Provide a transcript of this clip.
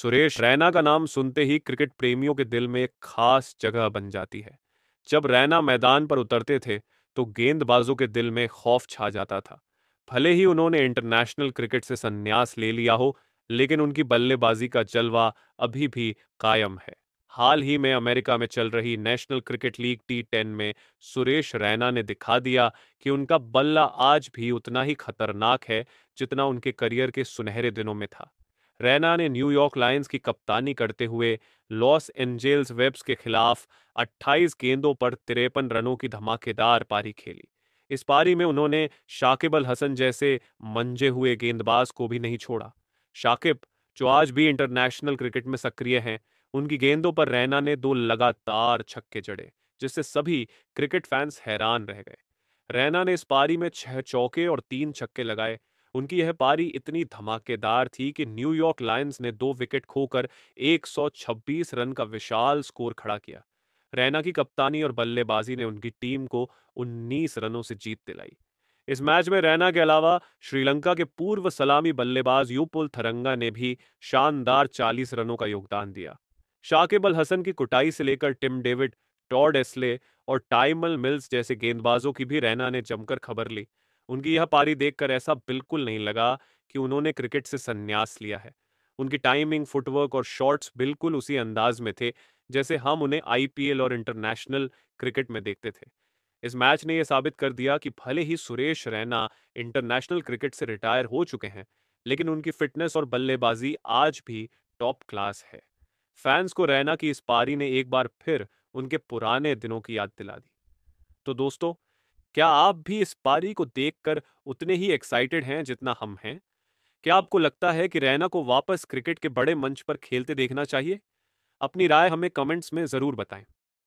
सुरेश रैना का नाम सुनते ही क्रिकेट प्रेमियों के दिल में एक खास जगह बन जाती है जब रैना मैदान पर उतरते थे तो गेंदबाजों के दिल में खौफ छा जाता था भले ही उन्होंने इंटरनेशनल क्रिकेट से संन्यास ले लिया हो लेकिन उनकी बल्लेबाजी का जलवा अभी भी कायम है हाल ही में अमेरिका में चल रही national cricket league T ten में सुरेश रैना ने दिखा दिया कि उनका बल्ला आज भी उतना ही खतरनाक है जितना उनके करियर के सुनहरे दिनों में था रैना ने न्यूयॉर्क लायंस की कप्तानी करते हुए लॉस एंजेल्स वेब्स के खिलाफ 28 गेंदों पर तिरपन रनों की धमाकेदार पारी खेली इस पारी में उन्होंने शाकिब अल हसन जैसे मंजे हुए गेंदबाज को भी नहीं छोड़ा शाकिब जो आज भी इंटरनेशनल क्रिकेट में सक्रिय हैं उनकी गेंदों पर रैना ने दो लगातार छक्के जड़े जिससे सभी क्रिकेट फैंस हैरान रह गए रैना ने इस पारी में छह चौके और तीन छक्के लगाए उनकी यह पारी इतनी धमाकेदार थी कि न्यूयॉर्क लायंस ने दो विकेट खोकर 126 रन का विशाल स्कोर खड़ा किया रैना की कप्तानी और बल्लेबाजी ने उनकी टीम को 19 रनों से जीत दिलाई इस मैच में रैना के अलावा श्रीलंका के पूर्व सलामी बल्लेबाज यूपुल थरंगा ने भी शानदार 40 रनों का योगदान दिया शाकिब अल हसन की कुटाई से लेकर टिम डेविड टॉड एस्ले और टाइमल मिल्स जैसे गेंदबाजों की भी रैना ने जमकर खबर ली उनकी यह पारी देखकर ऐसा बिल्कुल नहीं लगा कि उन्होंने क्रिकेट से संन्यास लिया है उनकी टाइमिंग फुटवर्क और शॉट्स बिल्कुल उसी अंदाज में थे जैसे हम उन्हें आईपीएल और इंटरनेशनल क्रिकेट में देखते थे इस मैच ने यह साबित कर दिया कि भले ही सुरेश रैना इंटरनेशनल क्रिकेट से रिटायर हो चुके हैं लेकिन उनकी फिटनेस और बल्लेबाजी आज भी टॉप क्लास है फैंस को रैना की इस पारी ने एक बार फिर उनके पुराने दिनों की याद दिला दी तो दोस्तों क्या आप भी इस पारी को देखकर उतने ही एक्साइटेड हैं जितना हम हैं क्या आपको लगता है कि रैना को वापस क्रिकेट के बड़े मंच पर खेलते देखना चाहिए अपनी राय हमें कमेंट्स में ज़रूर बताएं